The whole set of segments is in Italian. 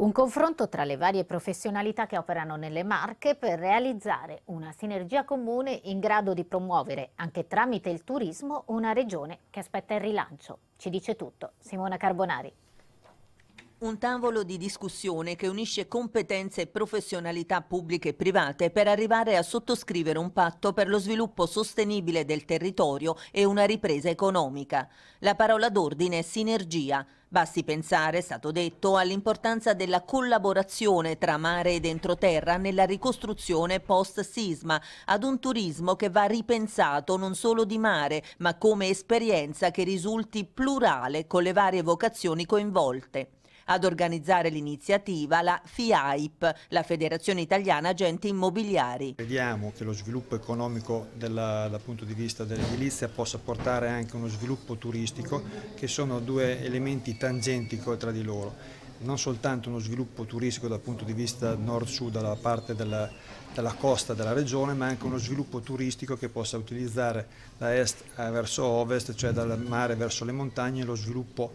Un confronto tra le varie professionalità che operano nelle Marche per realizzare una sinergia comune in grado di promuovere, anche tramite il turismo, una regione che aspetta il rilancio. Ci dice tutto Simona Carbonari. Un tavolo di discussione che unisce competenze e professionalità pubbliche e private per arrivare a sottoscrivere un patto per lo sviluppo sostenibile del territorio e una ripresa economica. La parola d'ordine è sinergia. Basti pensare, è stato detto, all'importanza della collaborazione tra mare ed entroterra nella ricostruzione post-sisma, ad un turismo che va ripensato non solo di mare, ma come esperienza che risulti plurale con le varie vocazioni coinvolte. Ad organizzare l'iniziativa la FIAIP, la Federazione Italiana Agenti Immobiliari. Crediamo che lo sviluppo economico della, dal punto di vista dell'edilizia possa portare anche uno sviluppo turistico che sono due elementi tangenti tra di loro non soltanto uno sviluppo turistico dal punto di vista nord-sud, dalla parte della, della, costa della regione, ma anche uno sviluppo turistico che possa utilizzare da est verso ovest, cioè dal mare verso le montagne, lo sviluppo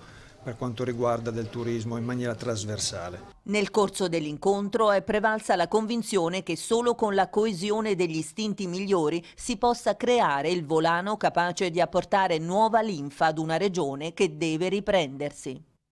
per quanto riguarda del turismo in maniera trasversale. Nel corso dell'incontro è prevalsa la convinzione che solo con la coesione degli istinti migliori si possa creare il volano capace di apportare nuova linfa ad una regione che deve riprendersi.